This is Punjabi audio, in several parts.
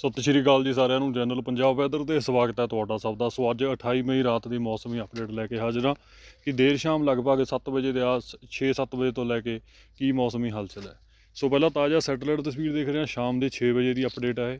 ਸਤਿ ਸ਼੍ਰੀ ਅਕਾਲ ਜੀ ਸਾਰਿਆਂ ਨੂੰ ਜਨਰਲ ਪੰਜਾਬ ਵੈਦਰ ਤੇ ਸਵਾਗਤ ਹੈ ਤੁਹਾਡਾ ਸਭ ਦਾ ਸੋ ਅੱਜ 28 ਮਈ ਰਾਤ ਦੀ ਮੌਸਮੀ ਅਪਡੇਟ ਲੈ ਕੇ ਹਾਜ਼ਰ ਹਾਂ ਕਿ ਦੇਰ ਸ਼ਾਮ ਲਗਭਗ 7 ਵਜੇ ਦੇ ਆਸ 6-7 ਵਜੇ ਤੋਂ ਲੈ ਕੇ ਕੀ ਮੌਸਮੀ ਹਲਚਲ ਹੈ ਸੋ ਪਹਿਲਾਂ ਤਾਜ਼ਾ ਸੈਟੇਲਾਈਟ ਤਸਵੀਰ ਦੇਖ ਰਹੇ ਹਾਂ ਸ਼ਾਮ ਦੇ 6 ਵਜੇ ਦੀ ਅਪਡੇਟ ਹੈ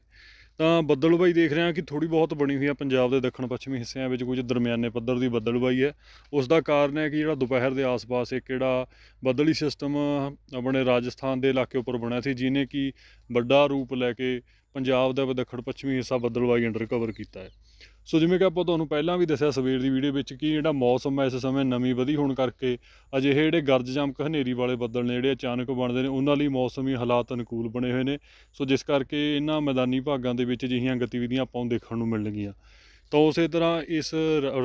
ਤਾਂ ਬੱਦਲ ਬਾਈ ਦੇਖ ਰਹੇ ਹਾਂ ਕਿ ਥੋੜੀ ਬਹੁਤ ਬਣੀ ਹੋਈ ਹੈ ਪੰਜਾਬ ਦੇ ਦੱਖਣ ਪੱਛਮੀ ਹਿੱਸਿਆਂ ਵਿੱਚ ਕੁਝ ਦਰਮਿਆਨੇ ਪੱਧਰ ਦੀ ਬੱਦਲ ਬਾਈ ਹੈ ਉਸ ਦਾ ਕਾਰਨ ਹੈ ਕਿ ਜਿਹੜਾ ਦੁਪਹਿਰ ਦੇ ਆਸ-ਪਾਸ ਇੱਕ ਜਿਹੜਾ ਬੱਦਲੀ ਸਿਸਟਮ ਆਪਣੇ ਰਾਜਸਥਾਨ ਦੇ ਇਲਾਕੇ ਉੱਪਰ ਬਣਿਆ ਸੀ ਜਿਨੇ ਕਿ ਵੱਡਾ ਰੂਪ ਲੈ ਕੇ ਪੰਜਾਬ ਦਾ ਵਿਦਖੜ ਪੱਛਮੀ ਹਿੱਸਾ ਬੱਦਲਵਾਈ ਅੰਡਰ ਕਵਰ ਕੀਤਾ ਹੈ ਸੋ ਜਿਵੇਂ ਕਿ ਆਪਾਂ ਤੁਹਾਨੂੰ ਪਹਿਲਾਂ ਵੀ ਦੱਸਿਆ ਸਵੇਰ ਦੀ ਵੀਡੀਓ ਵਿੱਚ ਕਿ ਜਿਹੜਾ ਮੌਸਮ ਹੈ ਇਸ ਸਮੇਂ ਨਮੀ ਵਧੀ ਹੋਣ ਕਰਕੇ ਅਜਿਹੇ ਜਿਹੜੇ ਗਰਜ ਜਮਕ ਹਨੇਰੀ ਵਾਲੇ ਬੱਦਲ ਨੇ ਜਿਹੜੇ ਅਚਾਨਕ ਬਣਦੇ ਨੇ ਉਹਨਾਂ ਲਈ ਮੌਸਮੀ ਹਾਲਾਤ ਅਨੁਕੂਲ ਬਣੇ ਹੋਏ ਨੇ ਸੋ ਜਿਸ ਕਰਕੇ ਇਹਨਾਂ ਮੈਦਾਨੀ ਭਾਗਾਂ ਦੇ ਵਿੱਚ ਅਜਿਹੀਆਂ ਗਤੀਵਿਧੀਆਂ ਆਪਾਂ ਨੂੰ ਦੇਖਣ ਨੂੰ ਮਿਲਣਗੀਆਂ ਤਾਂ ਉਸੇ ਤਰ੍ਹਾਂ ਇਸ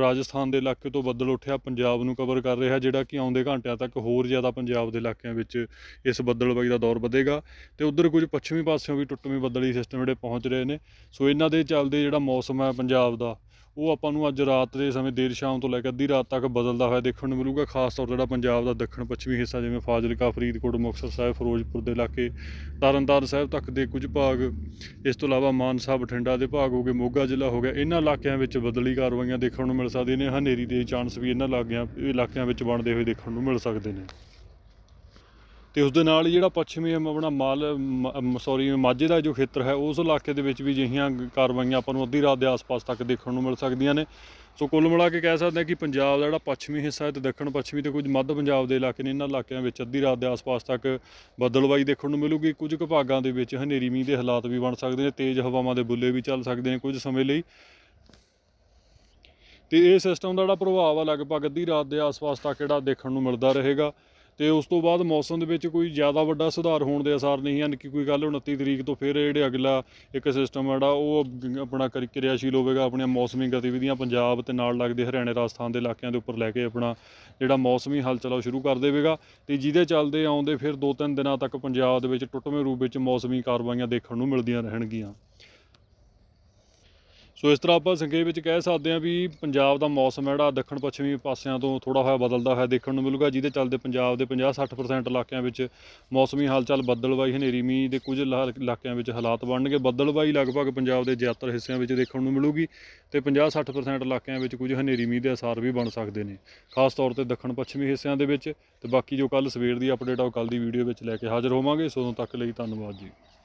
ਰਾਜਸਥਾਨ ਦੇ ਇਲਾਕੇ ਤੋਂ ਬੱਦਲ ਉੱਠਿਆ ਪੰਜਾਬ ਨੂੰ ਕਵਰ ਕਰ ਰਿਹਾ ਜਿਹੜਾ ਕਿ ਆਉਂਦੇ ਘੰਟਿਆਂ ਤੱਕ ਹੋਰ ਜ਼ਿਆਦਾ ਪੰਜਾਬ ਦੇ ਇਲਾਕਿਆਂ ਵਿੱਚ ਇਸ ਬੱਦਲਬਾਈ ਦਾ ਦੌਰ ਵਧੇਗਾ ਤੇ ਉਧਰ ਕੁਝ ਪੱਛਮੀ ਪਾਸਿਓਂ ਵੀ ਟੁੱਟਵੇਂ ਬੱਦਲੀ ਸਿਸਟਮ ਜਿਹੜੇ ਪਹੁੰਚ ਰਹੇ ਨੇ ਸੋ ਇਹਨਾਂ ਦੇ ਚੱਲਦੇ ਜਿਹੜਾ ਮੌਸਮ ਹੈ ਪੰਜਾਬ ਦਾ ਉਹ ਆਪਾਂ ਨੂੰ ਅੱਜ ਰਾਤ ਦੇ ਸਮੇਂ ਦੇਰ ਸ਼ਾਮ ਤੋਂ ਲੈ ਕੇ ਅੱਧੀ ਰਾਤ ਤੱਕ ਬਦਲਦਾ ਹੋਇਆ ਦੇਖਣ ਨੂੰ ਮਿਲੂਗਾ ਖਾਸ ਤੌਰ ਜਿਹੜਾ ਪੰਜਾਬ ਦਾ ਦੱਖਣ ਪੱਛਮੀ ਹਿੱਸਾ ਜਿਵੇਂ ਫਾਜ਼ਿਲਕਾ ਫਰੀਦਕੋਟ ਮੁਕਤਸਰ ਸਾਹਿਬ ਫਿਰੋਜ਼ਪੁਰ ਦੇ ਇਲਾਕੇ ਤਰਨਤਾਰਨ ਸਾਹਿਬ ਤੱਕ ਦੇ ਕੁਝ ਭਾਗ ਇਸ ਤੋਂ ਇਲਾਵਾ ਮਾਨਸਾ ਬਠਿੰਡਾ ਦੇ ਭਾਗ ਹੋਗੇ ਮੋਗਾ ਜ਼ਿਲ੍ਹਾ ਹੋ ਗਿਆ ਇਹਨਾਂ ਇਲਾਕਿਆਂ ਵਿੱਚ ਬਦਲੀ ਕਾਰਵਾਈਆਂ ਦੇਖਣ ਨੂੰ ਮਿਲ ਸਕਦੀਆਂ ਨੇ ਹਨੇਰੀ ਦੇ ਚਾਂਸ ਵੀ ਇਹਨਾਂ ਇਲਾਕਿਆਂ ਵਿੱਚ ਬਣਦੇ ਹੋਏ ਦੇਖਣ ਨੂੰ ਮਿਲ ਸਕਦੇ ਨੇ ਤੇ ਉਸ ਦੇ ਨਾਲ ਹੀ ਜਿਹੜਾ ਪੱਛਮੀ ਆਪਣਾ ਮਾਲ ਸੌਰੀ ਮਾਝੇ ਦਾ ਜੋ ਖੇਤਰ ਹੈ ਉਸ ਇਲਾਕੇ ਦੇ ਵਿੱਚ ਵੀ ਜਿਹੀਆਂ ਕਾਰਵਾਈਆਂ ਆਪਾਂ ਨੂੰ ਅੱਧੀ ਰਾਤ ਦੇ ਆਸ-ਪਾਸ ਤੱਕ ਦੇਖਣ ਨੂੰ ਮਿਲ ਸਕਦੀਆਂ ਨੇ ਸੋ ਕੁੱਲ ਮਿਲਾ ਕੇ ਕਹਿ ਸਕਦੇ ਹਾਂ ਕਿ ਪੰਜਾਬ ਦਾ ਜਿਹੜਾ ਪੱਛਮੀ ਹਿੱਸਾ ਹੈ ਤੇ ਦੱਖਣ ਪੱਛਮੀ ਤੇ ਕੁਝ ਮੱਧ ਪੰਜਾਬ ਦੇ ਇਲਾਕੇ ਨੇ ਇਹਨਾਂ ਇਲਾਕਿਆਂ ਵਿੱਚ ਅੱਧੀ ਰਾਤ ਦੇ ਆਸ-ਪਾਸ ਤੱਕ ਬੱਦਲਵਾਈ ਦੇਖਣ ਨੂੰ ਮਿਲੂਗੀ ਕੁਝ ਕੁ ਭਾਗਾਂ ਦੇ ਵਿੱਚ ਹਨੇਰੀ ਮੀਂਹ ਦੇ ਹਾਲਾਤ ਵੀ ਬਣ ਸਕਦੇ ਨੇ ਤੇਜ਼ ਹਵਾਵਾਂ ਦੇ ਬੁੱਲੇ ਵੀ ਚੱਲ ਸਕਦੇ ਨੇ ਕੁਝ ਸਮੇਂ ਲਈ ਤੇ ਇਹ ਸਿਸਟਮ ਦਾ ਜਿਹੜਾ ਪ੍ਰਭਾਵ ਆ ਲਗਭਗ ਅੱਧੀ ਰਾਤ ਦੇ ਆਸ-ਪਾਸ ਤੱਕ ਜਿਹੜਾ ਦੇਖਣ ਨੂੰ ਮਿਲਦਾ ਰਹੇਗਾ ਤੇ ਉਸ ਤੋਂ ਬਾਅਦ ਮੌਸਮ ਦੇ ਵਿੱਚ ਕੋਈ ਜ਼ਿਆਦਾ ਵੱਡਾ ਸੁਧਾਰ ਹੋਣ ਦੇ ਅਸਾਰ ਨਹੀਂ ਹਨ ਕਿ ਕੋਈ ਗੱਲ 29 ਤਰੀਕ ਤੋਂ ਫਿਰ ਜਿਹੜੇ ਅਗਲਾ ਇੱਕ ਸਿਸਟਮ ਜਿਹੜਾ ਉਹ ਆਪਣਾ ਕਿਰਿਆਸ਼ੀਲ ਹੋਵੇਗਾ ਆਪਣੀਆਂ ਮੌਸਮੀ ਗਤੀਵਿਧੀਆਂ ਪੰਜਾਬ ਤੇ ਨਾਲ ਲੱਗਦੇ ਹਰਿਆਣਾ ਰਾਜਸਥਾਨ ਦੇ ਇਲਾਕਿਆਂ ਦੇ ਉੱਪਰ ਲੈ ਕੇ ਆਪਣਾ ਜਿਹੜਾ ਮੌਸਮੀ ਹਲਚਲਾ ਸ਼ੁਰੂ ਕਰ ਦੇਵੇਗਾ ਤੇ ਜਿਹਦੇ ਚੱਲਦੇ ਆਉਂਦੇ ਫਿਰ 2-3 ਦਿਨਾਂ ਤੱਕ ਪੰਜਾਬ ਦੇ ਵਿੱਚ ਟੁੱਟਵੇਂ ਰੂਪ ਵਿੱਚ ਮੌਸਮੀ ਕਾਰਵਾਈਆਂ ਦੇਖਣ ਨੂੰ ਮਿਲਦੀਆਂ ਰਹਿਣਗੀਆਂ ਸੋ ਇਸ ਤਰ੍ਹਾਂ ਆਪਾਂ ਸੰਖੇਪ ਵਿੱਚ ਕਹਿ ਸਕਦੇ ਹਾਂ ਵੀ ਪੰਜਾਬ ਦਾ ਮੌਸਮ ਜਿਹੜਾ ਦੱਖਣ ਪੱਛਮੀ ਪਾਸਿਆਂ ਤੋਂ ਥੋੜਾ ਹੋਇਆ ਬਦਲਦਾ ਹੋਇਆ ਦੇਖਣ ਨੂੰ ਮਿਲੂਗਾ ਜਿਹਦੇ ਚੱਲਦੇ ਪੰਜਾਬ ਦੇ 50-60% ਇਲਾਕਿਆਂ ਵਿੱਚ ਮੌਸਮੀ ਹਾਲਚਲ ਬੱਦਲਬਾਈ ਹਨੇਰੀ ਮੀਂਹ ਦੇ ਕੁਝ ਇਲਾਕਿਆਂ ਵਿੱਚ ਹਾਲਾਤ ਬਣਨਗੇ ਬੱਦਲਬਾਈ ਲਗਭਗ ਪੰਜਾਬ ਦੇ ਜ਼ਿਆਦਾਤਰ ਹਿੱਸਿਆਂ ਵਿੱਚ ਦੇਖਣ ਨੂੰ ਮਿਲੂਗੀ ਤੇ 50-60% ਇਲਾਕਿਆਂ ਵਿੱਚ ਕੁਝ ਹਨੇਰੀ ਮੀਂਹ ਦੇ ਅਸਰ ਵੀ ਬਣ ਸਕਦੇ ਨੇ ਖਾਸ ਤੌਰ ਤੇ ਦੱਖਣ ਪੱਛਮੀ ਹਿੱਸਿਆਂ ਦੇ ਵਿੱਚ ਤੇ ਬਾਕੀ ਜੋ ਕੱਲ ਸਵੇਰ ਦੀ ਅਪਡੇਟ ਆ ਉਹ ਕੱਲ ਦੀ ਵੀਡੀਓ ਵਿੱਚ ਲੈ ਕੇ ਹਾਜ਼ਰ ਹੋਵਾਂਗੇ ਸੋ ਤੱਕ ਲਈ ਧੰਨਵਾਦ ਜੀ